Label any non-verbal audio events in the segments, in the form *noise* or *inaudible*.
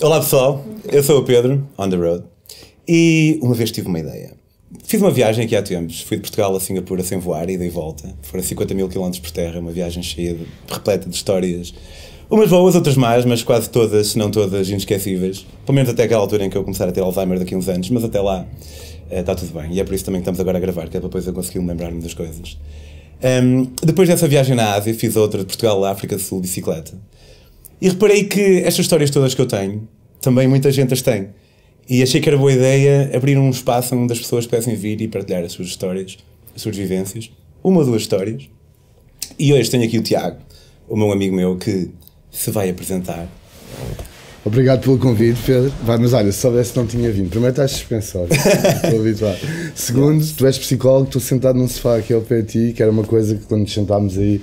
Olá pessoal, eu sou o Pedro, on the road, e uma vez tive uma ideia. Fiz uma viagem aqui há tempos, fui de Portugal a Singapura sem voar, ida e volta. Foram 50 mil quilómetros por terra, uma viagem cheia, de, repleta de histórias. Umas boas, outras mais, mas quase todas, se não todas, inesquecíveis. Pelo menos até aquela altura em que eu começar a ter Alzheimer daqui a uns anos, mas até lá está eh, tudo bem. E é por isso também que estamos agora a gravar, que é para depois eu conseguir lembrar-me das coisas. Um, depois dessa viagem na Ásia, fiz outra de Portugal à África do Sul, bicicleta. E reparei que estas histórias todas que eu tenho também muita gente as tem. E achei que era boa ideia abrir um espaço onde as pessoas pudessem vir e partilhar as suas histórias, as suas vivências, uma ou duas histórias. E hoje tenho aqui o Tiago, o meu amigo meu, que se vai apresentar. Obrigado pelo convite, Pedro. Vai, mas olha, se soubesse não tinha vindo. Primeiro estás suspensório, *laughs* estou habituado. Segundo, tu és psicólogo, estou sentado num sofá aqui ao pé de ti, que era uma coisa que quando nos sentámos aí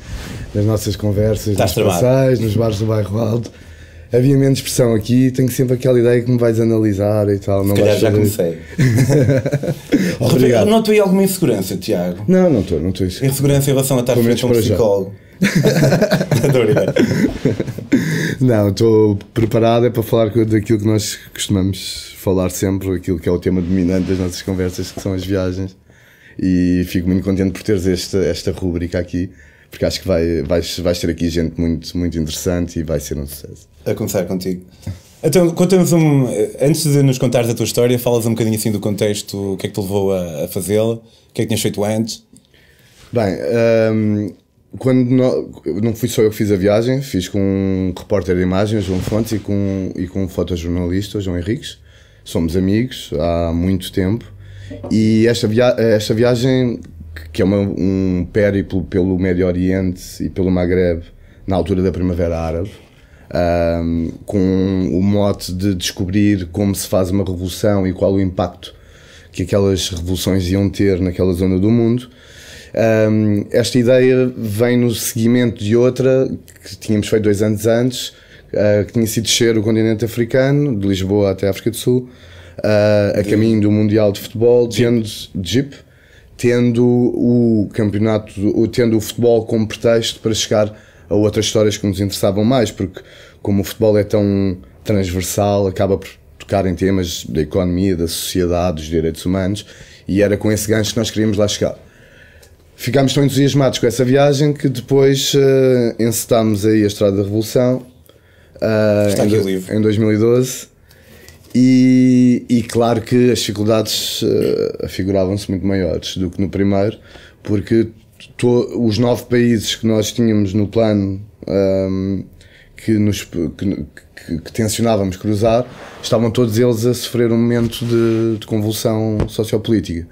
nas nossas conversas, estás nos passeios, nos bares do bairro alto, havia menos pressão aqui, tenho sempre aquela ideia que me vais analisar e tal. Não Se calhar já comecei. *laughs* Obrigado. Não estou aí alguma insegurança, Tiago? Não, não estou, não estou. Insegurança em relação a estar frente *laughs* a um psicólogo. não, estou preparado é para falar daquilo que nós costumamos falar sempre, aquilo que é o tema dominante das nossas conversas, que são as viagens. E fico muito contente por teres esta, esta rúbrica aqui porque acho que vai, vais, vais ter aqui gente muito, muito interessante e vai ser um sucesso. A começar contigo. Então, conta-nos um. Antes de nos contares a tua história, falas um bocadinho assim do contexto, o que é que te levou a, a fazê-la, o que é que tinhas feito antes? Bem, um, quando não, não fui só eu que fiz a viagem, fiz com um repórter de imagens, João Fontes, e com, e com um fotojornalista, João Henriques. Somos amigos há muito tempo. E esta, via esta viagem que é uma, um périplo pelo Médio Oriente e pelo Maghreb na altura da Primavera Árabe, um, com o mote de descobrir como se faz uma revolução e qual o impacto que aquelas revoluções iam ter naquela zona do mundo. Um, esta ideia vem no seguimento de outra que tínhamos feito dois anos antes, uh, que tinha sido descer o continente africano, de Lisboa até a África do Sul, uh, a caminho do Mundial de Futebol, de Jeep. Onde, Jeep tendo o campeonato, tendo o futebol como pretexto para chegar a outras histórias que nos interessavam mais, porque como o futebol é tão transversal, acaba por tocar em temas da economia, da sociedade, dos direitos humanos, e era com esse gancho que nós queríamos lá chegar. Ficámos tão entusiasmados com essa viagem que depois uh, encetámos aí a Estrada da Revolução uh, em, em 2012 e, e claro que as dificuldades uh, afiguravam-se muito maiores do que no primeiro, porque to, os nove países que nós tínhamos no plano um, ehm, que, nos, que, que, que, tensionávamos cruzar estavam todos eles a sofrer um momento de, de convulsão sociopolítica.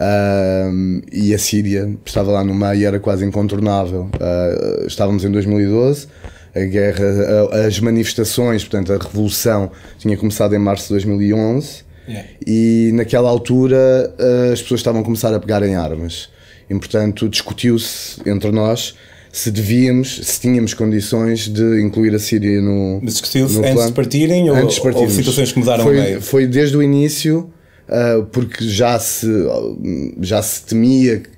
Um, ehm, e a Síria estava lá no meio e era quase incontornável. Uh, estávamos em 2012 a guerra, a, as manifestações, portanto, a revolução tinha começado em março de 2011 yeah. e naquela altura eh, as pessoas estavam a começar a pegar em armas e, portanto, discutiu-se entre nós se devíamos, se tínhamos condições de incluir a Síria no. Mas discutiu-se antes de partirem ou, antes ou situações que mudaram foi, meio? Foi desde o início, uh, porque já se, já se temia que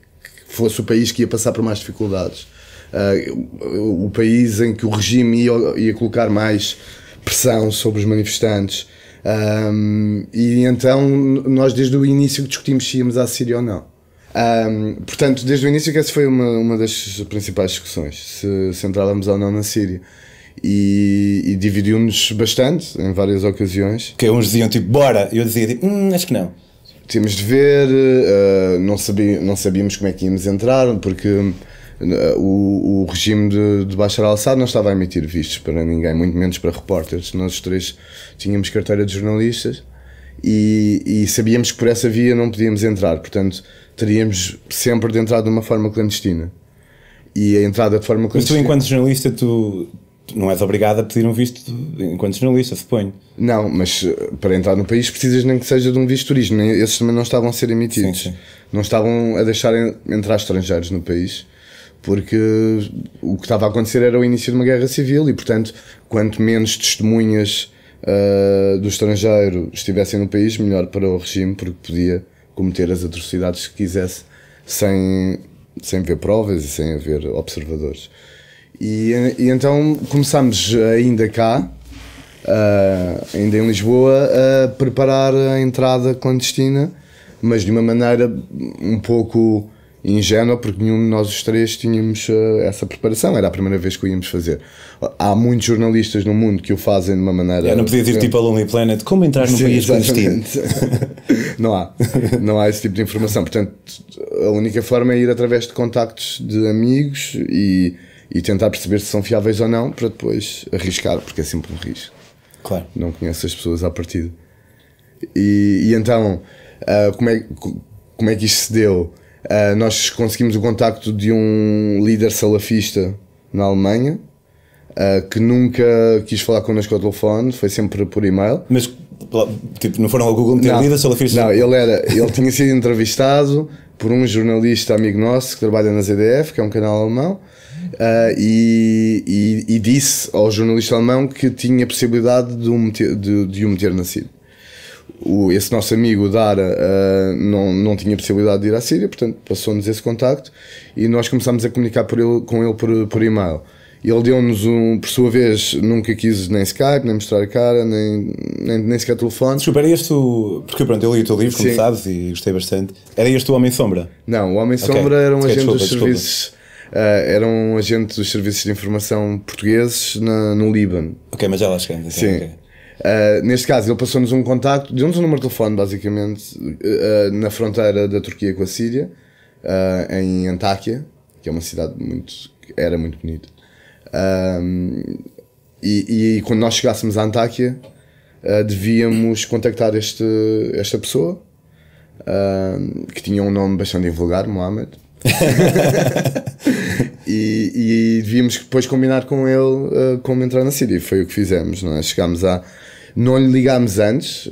fosse o país que ia passar por mais dificuldades uh, o país em que o regime ia, ia, colocar mais pressão sobre os manifestantes. Um, e então nós desde o início discutimos se íamos à Síria ou não. Um, portanto, desde o início que essa foi uma, uma das principais discussões, se, se entrávamos ou não na Síria e, e dividiu-nos bastante em várias ocasiões. Que uns diziam tipo, bora, eu dizia tipo, hum, acho que não. Tínhamos de ver, uh, não, sabia, não sabíamos como é que íamos entrar, porque o, o regime de, de Bashar al-Assad não estava a emitir vistos para ninguém, muito menos para repórteres. Nós três tínhamos carteira de jornalistas e, e, sabíamos que por essa via não podíamos entrar, portanto teríamos sempre de entrar de uma forma clandestina. E a entrada de forma clandestina. Mas tu, enquanto jornalista, tu, tu não és obrigado a pedir um visto de, enquanto jornalista, suponho. Não, mas eh, para entrar no país precisas nem que seja de um visto de turismo, esses também não estavam a ser emitidos. Sim, sim. Não estavam a deixar entrar estrangeiros no país porque o que estava a acontecer era o início de uma guerra civil e, portanto, quanto menos testemunhas uh, do estrangeiro estivessem no país, melhor para o regime, porque podia cometer as atrocidades que quisesse sem, sem ver provas e sem haver observadores. E, e então começámos ainda cá, uh, ainda em Lisboa, a preparar a entrada clandestina, mas de uma maneira um pouco ingênua porque nenhum de nós os três tínhamos uh, essa preparação, era a primeira vez que o íamos fazer. Há muitos jornalistas no mundo que o fazem de uma maneira. Eu não podia dizer tipo a Lonely Planet, como entrar no Sim, país clandestino? Tipo? *laughs* não há, não há esse tipo de informação. Portanto, a única forma é ir através de contactos de amigos e, e tentar perceber se são fiáveis ou não para depois arriscar, porque é sempre um risco. Claro. Não conheço as pessoas à partida. E, e então, uh, como, é, como é que isto se deu? Uh, nós conseguimos o contacto de um líder salafista na Alemanha uh, que nunca quis falar connosco ao telefone, foi sempre por e-mail. Mas tipo, não foram ao Google meter líder salafista? Não, ele, era, ele tinha sido entrevistado por um jornalista amigo nosso que trabalha na ZDF, que é um canal alemão. Uh, e, e, e, disse ao jornalista alemão que tinha possibilidade de o um meter, de, de um meter na CID o, esse nosso amigo Dara uh, não, não tinha possibilidade de ir à Síria, portanto passou-nos esse contacto e nós começámos a comunicar por ele, com ele por, por e-mail. Ele deu-nos um, por sua vez, nunca quis nem Skype, nem mostrar a cara, nem, nem, nem sequer telefone. Desculpa, era este o. Porque pronto, eu li o teu livro, como sabes, e gostei bastante. Era este o Homem Sombra? Não, o Homem Sombra okay. era um agente desculpa, dos desculpa. serviços. Uh, era um agente dos serviços de informação portugueses na, no Líbano. Ok, mas já lá chegamos. Sim. Okay. Uh, neste caso, ele passou-nos um contacto, deu-nos um número de telefone, basicamente, uh, na fronteira da Turquia com a Síria, uh, em Antáquia, que é uma cidade muito. era muito bonita. E, e, quando nós chegássemos a Antáquia, devíamos contactar este, esta pessoa, que tinha um nome bastante vulgar, Mohamed. *laughs* e, e, devíamos depois combinar com ele uh, como entrar na Síria. Foi o que fizemos, não é? Chegámos à, não lhe ligámos antes,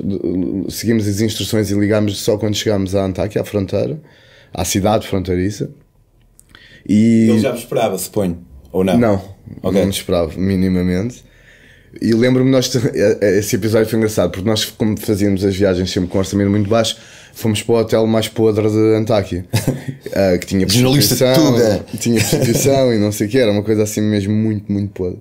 seguimos as instruções e ligámos só quando chegámos à Antáquia, à fronteira, à cidade fronteiriça. E... Ele já me esperava, suponho, ou não? Não, okay. não me esperava, minimamente. E lembro-me, nós, é, é, esse episódio foi engraçado, porque nós, como fazíamos as viagens sempre com orçamento muito baixo, fomos para o hotel mais podre de Antáquia, *laughs* ah, que tinha prostituição, é. tinha prostituição e não sei o que, era uma coisa assim mesmo muito, muito podre.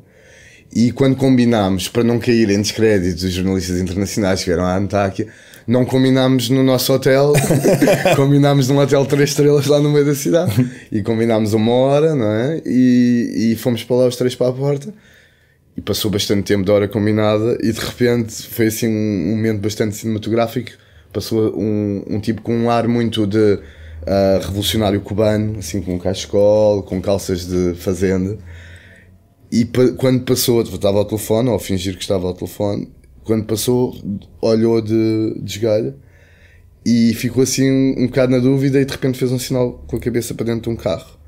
E quando combinámos, para não cair em descrédito dos jornalistas internacionais que vieram à Antáquia, não combinámos no nosso hotel, *laughs* *laughs* combinámos num hotel três estrelas lá no meio da cidade e combinámos uma hora, não é? E, e fomos para lá os três para a porta e passou bastante tempo da hora combinada e de repente foi assim um, um momento bastante cinematográfico. Passou um, um tipo com um ar muito de uh, revolucionário cubano, assim com um cachecol, com calças de fazenda. E pa quando passou, estava ao telefone, ou a fingir que estava ao telefone, quando passou, olhou de, de e ficou assim um, um bocado na dúvida e de repente fez um sinal com a cabeça para dentro de um carro.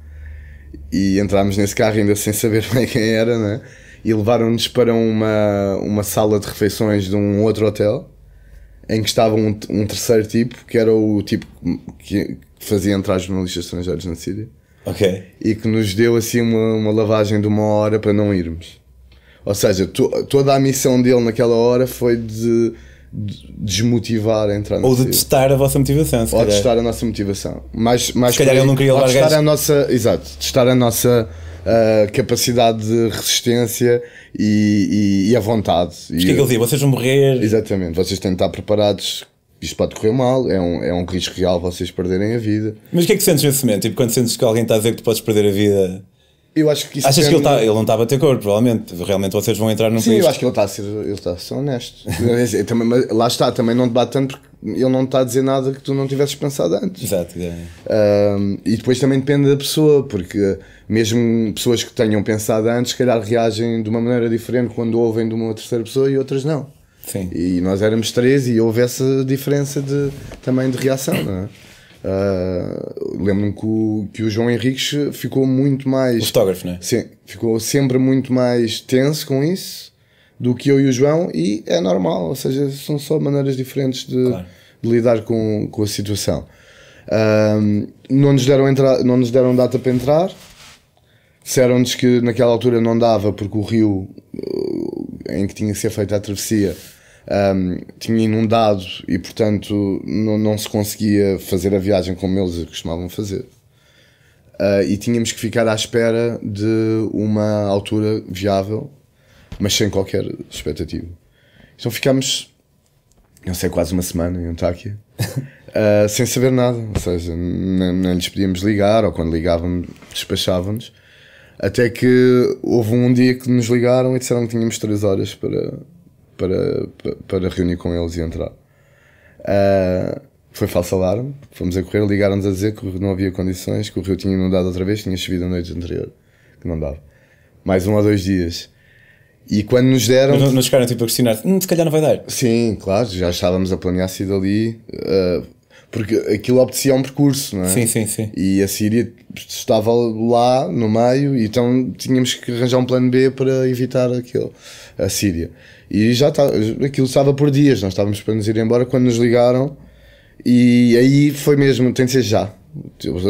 E entrámos nesse carro ainda sem saber *laughs* bem quem era, né? E levaram-nos para uma, uma sala de refeições de um outro hotel em que estava um, um terceiro tipo, que era o tipo que fazia entrar jornalistas estrangeiros na Síria okay. e que nos deu assim uma, uma lavagem de uma hora para não irmos. Ou seja, to, toda a missão dele naquela hora foi de, de desmotivar a entrar Ou de testar a vossa motivação, se Ou calhar. testar a nossa motivação. Mais, mais se calhar ele não queria largar. Testar a nossa, exato, testar a nossa uh, capacidade de resistência e, e, e a vontade. É o que é que ele dizia? Vocês vão morrer. Exatamente, vocês têm de estar preparados isto pode correr mal, é um, é um risco real vocês perderem a vida. Mas o que é que sentes nesse momento? Tipo, quando sentes que alguém está a dizer que tu podes perder a vida? Eu acho que isso Achas que ele, tá, ele não está a bater cor, provavelmente. Realmente vocês vão entrar num Sim, eu acho que ele está a ser, ele está a ser honesto. *laughs* É, é, também, mas lá está, também não debate tanto porque ele não está a dizer nada que tu não tivesses pensado antes. Exato. É. Um, e depois também depende da pessoa, porque mesmo pessoas que tenham pensado antes, se calhar reagem de uma maneira diferente quando ouvem de uma terceira pessoa e outras não. Sim. E nós éramos três e houve essa diferença de, também de reação, não é? Uh, Lembro-me que, o, que o João Henriques ficou muito mais. O fotógrafo, né? Sim, ficou sempre muito mais tenso com isso do que eu e o João, e é normal, ou seja, são só maneiras diferentes de, claro. de lidar com, com a situação. Uh, não, nos deram entra, não nos deram data para entrar, Disseram-nos que naquela altura não dava porque o rio eh, em que tinha que ser feita a travessia um, ehm, tinha inundado e, portanto, não, não, se conseguia fazer a viagem como eles costumavam fazer. Uh, e tínhamos que ficar à espera de uma altura viável, mas sem qualquer expectativa. Então ficámos, não sei, quase uma semana em Antáquia, uh, *laughs* eh, sem saber nada. Ou seja, nem, nem lhes podíamos ligar, ou quando ligávamos, despachávamos até que houve um dia que nos ligaram e disseram que tínhamos 3 horas para, para, para reunir com eles e entrar. Uh, foi falso alarme, fomos a correr, ligaram-nos a dizer que não havia condições, que o rio tinha inundado outra vez, tinha chovido a noite anterior, que não dava. Mais um ou dois dias. E quando nos deram. Mas não, não chegaram tipo a questionar, hum, se calhar não vai dar. Sim, claro, já estávamos a planear se dali. Uh, porque aquilo obtecia um percurso, não é? Sim, sim, sim. E a Síria estava lá no meio, então tínhamos que arranjar um plano B para evitar aquilo, a Síria. E já tá, aquilo estava por dias, nós estávamos para nos ir embora quando nos ligaram, e aí foi mesmo: tem de ser já.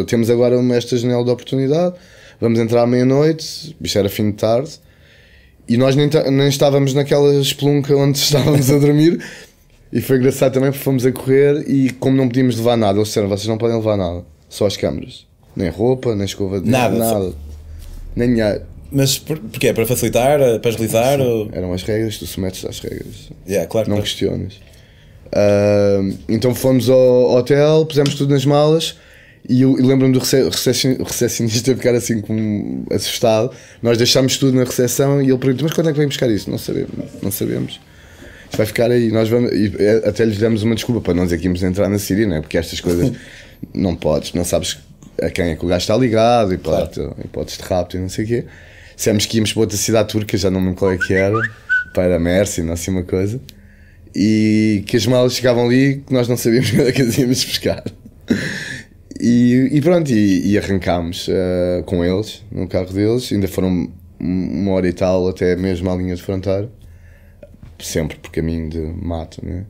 Temos agora esta janela de oportunidade, vamos entrar à meia-noite, isto era fim de tarde, e nós nem, nem estávamos naquela espelunca onde *laughs* estávamos a dormir. E foi engraçado também, porque fomos a correr e como não podíamos levar nada, eles disseram, vocês não podem levar nada, só as câmaras. Nem roupa, nem escova de nada. nada. Só... Nem dinheiro. Mas por, porquê? Para facilitar, eh, para agilizar? Ou... Eram as regras, tu submetes às regras. Yeah, claro, não claro. questionas. Uh, então fomos ao hotel, pusemos tudo nas malas e eu, lembro-me do recepcionista *laughs* ficar assim como assustado. Nós deixámos tudo na recepção e ele perguntou: Mas quando é que vem buscar isso? Não sabemos. Não sabemos. Isto vai ficar aí. Nós vamos, e até lhes demos uma desculpa para não dizer que íamos entrar na Síria, não é? Porque estas coisas *laughs* não podes, não sabes a quem é que o gajo está ligado, e claro. hipótese de rapto e não sei o quê. Dissemos que íamos para outra cidade turca, já não me lembro qual é que era, para Mersin, não sei uma coisa. E que as malas chegavam ali que nós não sabíamos *laughs* onde é que as íamos buscar. E, e pronto, e, e arrancámos uh, com eles, no carro deles. Ainda foram uma hora e tal até mesmo à linha de fronteira sempre por caminho de mato, né?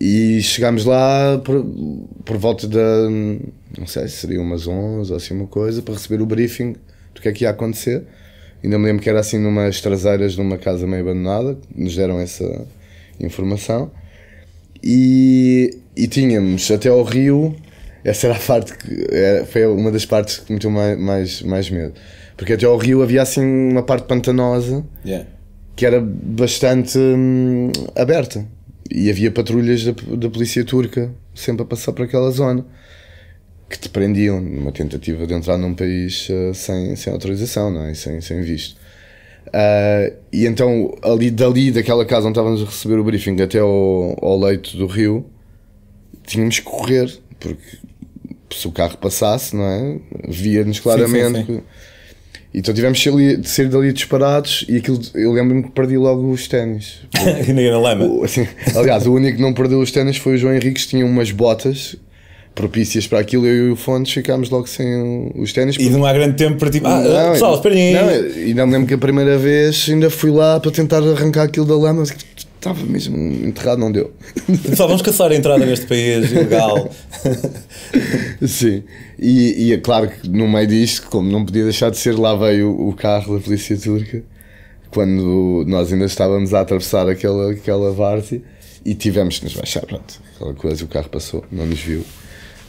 E chegámos lá por, por volta da. não sei se seria umas 11 ou assim uma coisa, para receber o briefing do que é que ia acontecer. Ainda me lembro que era assim numas traseiras de uma casa meio abandonada, nos deram essa informação. E, e tínhamos até ao rio, essa era a parte que é, foi uma das partes que me deu mais, mais, mais medo. Porque até ao rio havia assim uma parte pantanosa. Yeah que era bastante hum, aberta e havia patrulhas da, da, polícia turca sempre a passar por aquela zona que te prendiam numa tentativa de entrar num país uh, sem, sem autorização, não é? sem, sem visto. Uh, e então, ali, dali, daquela casa onde estávamos a receber o briefing até ao, ao leito do rio, tínhamos que correr, porque se o carro passasse, não é? Via-nos claramente. Sim, sim, sim. Que, então tivemos de ser, ali, de ser dali disparados e aquilo, eu lembro-me que perdi logo os ténis. *laughs* na lama. O, assim, aliás, o único que não perdeu os ténis foi o João Henrique que tinha umas botas propícias para aquilo, eu e o Fontes ficámos logo sem os ténis. E não há grande tempo para tipo, ah, não, pessoal, esperem aí. Não, e não me lembro que a primeira vez ainda fui lá para tentar arrancar aquilo da lama, Estava mesmo enterrado, não deu. *laughs* Só vamos caçar a entrada neste país ilegal. *laughs* Sim, e, e é claro que no meio disto, como não podia deixar de ser, lá veio o carro da polícia turca, quando nós ainda estávamos a atravessar aquela, aquela várzea e tivemos que nos baixar, pronto, aquela coisa, o carro passou, não nos viu.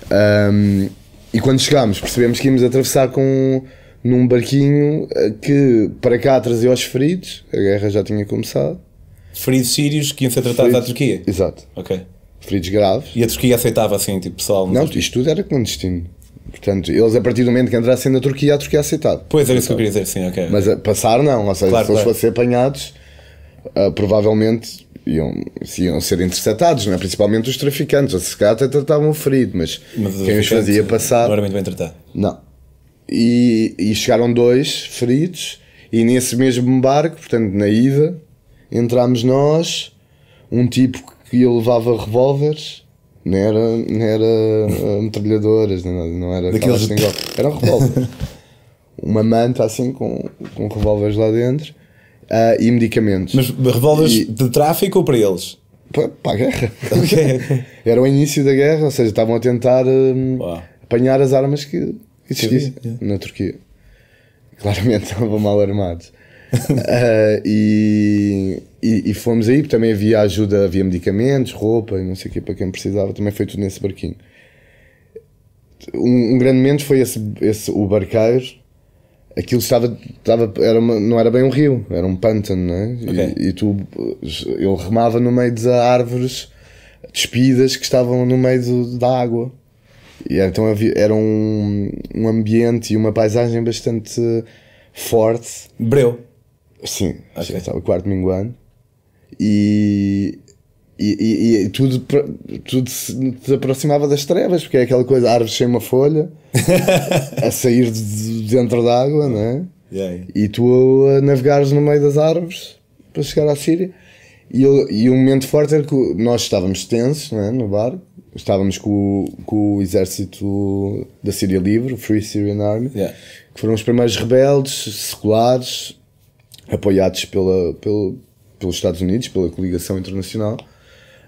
Um, e quando chegámos, percebemos que íamos atravessar com num barquinho eh, que para cá trazia os feridos, a guerra já tinha começado Feridos sírios que iam ser tratados à Turquia? Exato. Ok. Feridos graves. E a Turquia aceitava assim, tipo, pessoal? Não, isto tudo era clandestino. Portanto, eles a partir do momento que entrassem na Turquia, a Turquia é aceitava. Pois era é isso que eu então, queria dizer, sim, ok. Mas a, passar não, ou seja, claro, se eles claro. fossem apanhados, uh, provavelmente iam, iam ser interceptados, não é? principalmente os traficantes. Ou se calhar até tratavam o ferido, mas, mas quem os fazia passar. Não era muito bem tratado. Não. E, e chegaram dois feridos, e nesse mesmo barco, portanto, na ida, Entramos nós, um tipo que levava revólveres, não era, não era eh, metralhadoras, não, não era Daqueles... era um revólver. *laughs* Uma manta assim com, com revólveres lá dentro uh, e medicamentos. Mas revólveres e... de tráfico ou para eles? Para, para a guerra. Okay. *laughs* era o início da guerra, ou seja, estavam a tentar um, apanhar as armas que, que existiam na Turquia. Claramente estavam mal armados uh, *laughs* e, e, e, fomos aí, porque também havia ajuda, havia medicamentos, roupa e não sei o que para quem precisava, também foi tudo nesse barquinho. Um, um grande momento foi esse, esse, o barqueiro. Aquilo estava, estava era uma, não era bem um rio, era um pântano, não é? Okay. E, e tu, ele remava no meio de árvores despidas que estavam no meio do, da água. E então havia, era um, um ambiente e uma paisagem bastante forte. Breu. Sim, okay. estava quarto minguano. E e, e, e, tudo, tudo se, aproximava das trevas, porque é aquela coisa, árvores sem uma folha, *laughs* a sair de dentro d'água, não é? Yeah. E tu a navegares no meio das árvores para chegar à Síria. E, eu, e o momento forte era que nós estávamos tensos é? no bar, estávamos com, com o exército da Síria Livre, o Free Syrian Army, yeah. que foram os primeiros rebeldes seculares apoiados pela, pelo, pelos Estados Unidos, pela coligação internacional,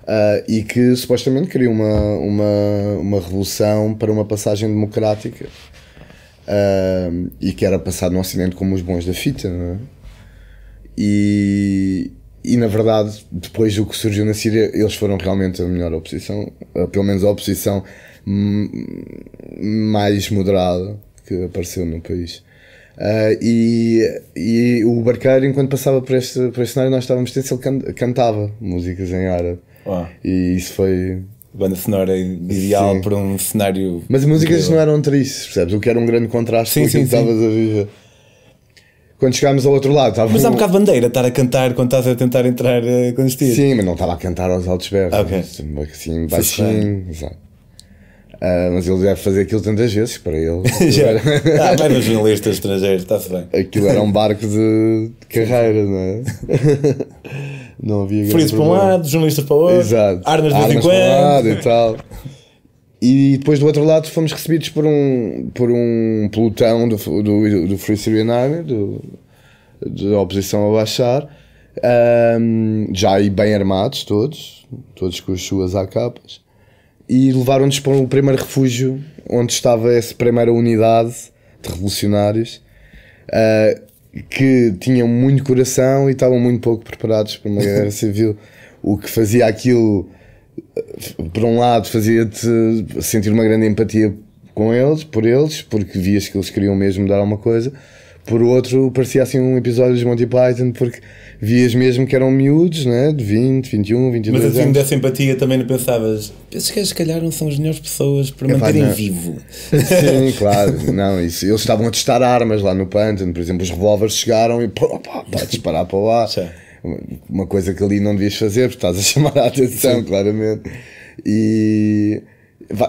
uh, e que supostamente queria uma, uma, uma revolução para uma passagem democrática uh, e que era passado no Ocidente como os bons da fita, não é? E, e na verdade, depois do que surgiu na Síria, eles foram realmente a melhor oposição, ah, pelo menos a oposição mais moderada que apareceu no país. Uh, e, e o barqueiro, enquanto passava por este, por este cenário, nós estávamos tensos, ele can, cantava músicas em árabe. Oh. E isso foi. Banda sonora ideal sim. para um cenário. Mas as músicas incrível. não eram tristes, percebes? O que era um grande contraste sim, com o que estavas a viver. Quando chegámos ao outro lado, estava. Mas há um bocado bandeira estar a cantar quando estás a tentar entrar uh, eh, com estilo. Sim, mas não estava a cantar aos altos berros. Okay. Assim, baixinho. Exato. Uh, mas ele deve fazer aquilo tantas vezes para ele. *laughs* Já. Era... ah, vai jornalista estrangeiro, está-se bem. Aquilo era um barco de carreira, não é? *laughs* não havia Fritos para um lado, jornalistas para o outro, Exato. armas de vez em quando. e tal. *laughs* E depois do outro lado fomos recebidos por um, por um pelotão do, do, do Free Syrian Army, do, da oposição a baixar, um, já aí bem armados todos, todos com as suas AKs e levaram-nos para o primeiro refúgio onde estava essa primeira unidade de revolucionários uh, que tinham muito coração e estavam muito pouco preparados para uma guerra *laughs* civil, o que fazia aquilo, ah, por um lado, fazia-te sentir uma grande empatia com eles, por eles, porque vias que eles queriam mesmo dar alguma coisa por outro, parecia assim um episódio de Monty Python, porque vias mesmo que eram miúdos, né? de 20, 21, 22 Mas assim, anos. dessa empatia também não pensavas, esses que se calhar não são as melhores pessoas para é, manterem vivo. Sim, claro, não, isso, eles estavam a testar armas lá no pântano, por exemplo, os revólveres chegaram e pá, pá, pá, *laughs* disparar para lá. Uma coisa que ali não devias fazer, porque estás a *laughs* chamar a atenção, Sim. claramente. E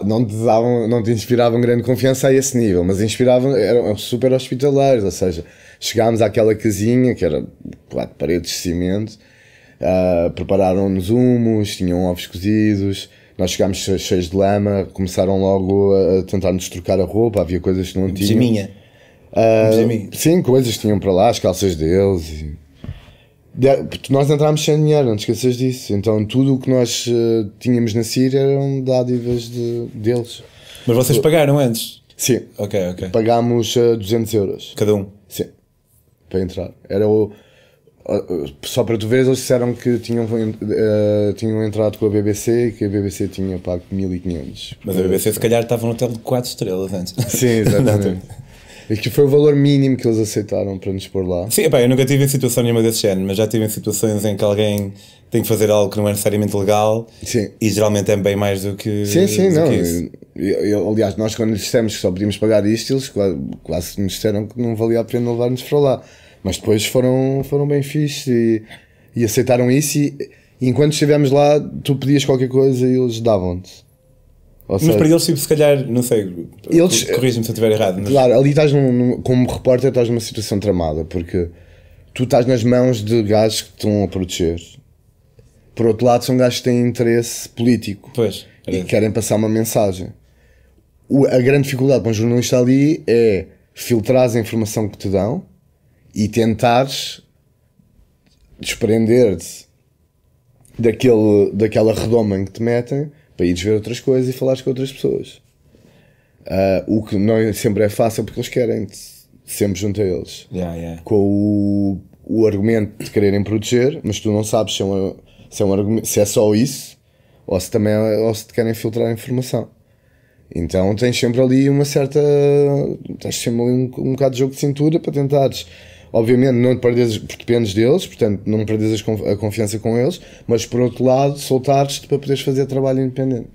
não te, davam, não te inspiravam grande confiança a esse nível, mas inspiravam, eram super hospitaleiros, ou seja, chegámos àquela casinha que era quatro paredes de cimento, uh, prepararam-nos humos, tinham ovos cozidos, nós chegámos cheios de lama, começaram logo a tentar nos trocar a roupa, havia coisas que não tinham. Geminha. Uh, ah, Sim, coisas que tinham para lá, as calças deles e nós entrámos sem dinheiro, não te esqueças disso. Então tudo o que nós uh, tínhamos na Síria eram dádivas de, deles. Mas vocês pagaram antes? Sim. Ok, ok. Pagámos uh, eh, 200 euros. Cada um? Sim. Para entrar. Era o. Eh, só para tu veres, eles disseram que tinham, tinham entrado com a BBC e que a BBC tinha pago 1500. Mas a BBC, se calhar, estava no hotel de 4 estrelas antes. Sim, *laughs* exatamente que foi o valor mínimo que eles aceitaram para nos pôr lá. Sim, pá, eu nunca tive em situação nenhuma desse género, mas já tive em situações em que alguém tem que fazer algo que não é necessariamente legal sim. e geralmente é bem mais do que. Sim, sim, não. Eu, eu, aliás, nós quando dissemos que só podíamos pagar isto, eles quase, quase nos disseram que não valia a pena levar-nos para lá. Mas depois foram, foram bem fixes e, e aceitaram isso. E, e enquanto estivemos lá, tu pedias qualquer coisa e eles davam-te. Ou mas seja, para eles, tipo, se calhar, não sei, eles, me se eu estiver errado. Mas... Claro, ali estás, num, num, como repórter, estás numa situação tramada, porque tu estás nas mãos de gajos que estão a proteger. Por outro lado, são gajos que têm interesse político pois, é e querem passar uma mensagem. O, a grande dificuldade para um jornalista ali é filtrar a informação que te dão e tentares desprender-te daquela redoma em que te metem para ires ver outras coisas e falares com outras pessoas. Uh, o que não é sempre é fácil porque eles querem sempre junto a eles. Yeah, yeah. Com o, o argumento de quererem proteger, mas tu não sabes se é, um, se é, um argumento, se é só isso ou se também é, ou se te querem filtrar informação. Então tens sempre ali uma certa. tens sempre ali um, um bocado de jogo de cintura para tentares Obviamente não perdes, dependes deles, portanto não perdes a confiança com eles, mas por outro lado soltares-te para poderes fazer trabalho independente.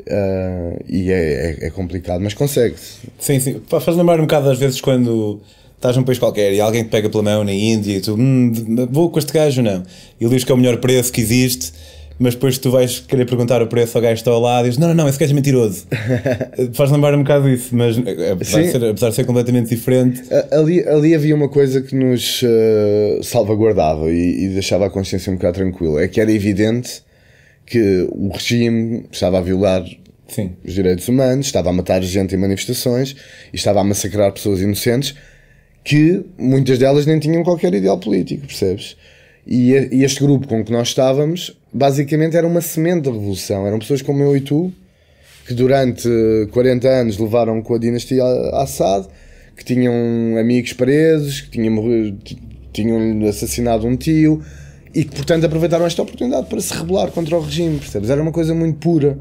Uh, e é, é, é, complicado, mas consegue-se. Sim, sim. Faz lembrar um bocado às vezes quando estás num país qualquer e alguém te pega pela mão na Índia e tu, hum, vou com este gajo, não. E diz que é o melhor preço que existe mas depois tu vais querer perguntar o preço ao gajo que está ao lado e dizes: Não, não, não, esse gajo é mentiroso. *laughs* Faz lembrar um bocado isso, mas eh, ser, apesar de ser completamente diferente. Ali, ali havia uma coisa que nos uh, salvaguardava e, e, deixava a consciência um bocado tranquila: é que era evidente que o regime estava a violar Sim. os direitos humanos, estava a matar gente em manifestações e estava a massacrar pessoas inocentes que muitas delas nem tinham qualquer ideal político, percebes? E, e este grupo com que nós estávamos, basicamente era uma semente da revolução. Eram pessoas como eu e tu, que durante 40 eh, anos levaram com a dinastia Assad, que tinham amigos presos, que tinham, tinham assassinado um tio e que, portanto, aproveitaram esta oportunidade para se rebelar contra o regime, percebes? Era uma coisa muito pura.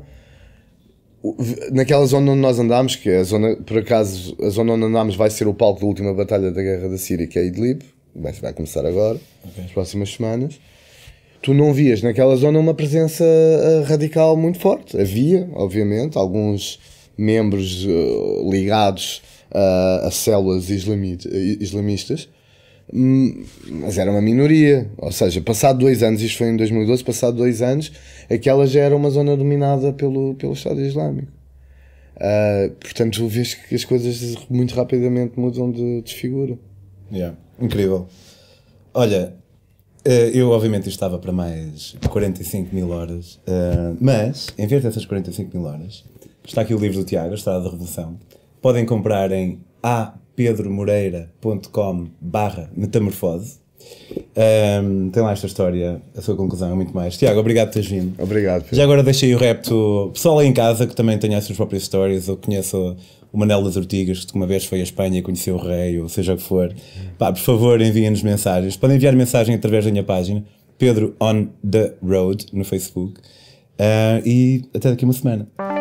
Naquela zona onde nós andámos, que é a zona, por acaso, a zona onde andámos vai ser o palco da última batalha da guerra da Síria, que é Idlib, vai começar agora, okay. nas próximas semanas, tu não vias naquela zona uma presença eh, radical muito forte. Havia, obviamente, alguns membros eh, ligados a, eh, a células islamistas, hum, mas era uma minoria. Ou seja, passado dois anos, isto foi em 2012, passado dois anos, aquela já era uma zona dominada pelo, pelo Estado Islâmico. Uh, portanto, vês que as coisas muito rapidamente mudam de, de figura. Yeah. Incrível. Olha, eh, eu obviamente estava para mais 45 mil horas, eh, mas em vez dessas 45 mil horas, está aqui o livro do Tiago, Estrada da Revolução. Podem comprar em apedromoreira.com barra metamorfose. Um, ehm, tem lá esta história, a sua conclusão é muito mais. Tiago, obrigado por teres vindo. Obrigado. Já agora deixei o repto pessoal aí em casa que também tenha as suas próprias histórias ou conheça o Manel das Ortigas, que uma vez foi à Espanha e conheceu o rei, ou seja o que for, pá, por favor enviem-nos mensagens. Podem enviar mensagem através da minha página, Pedro on the Road, no Facebook. Uh, e até daqui uma semana.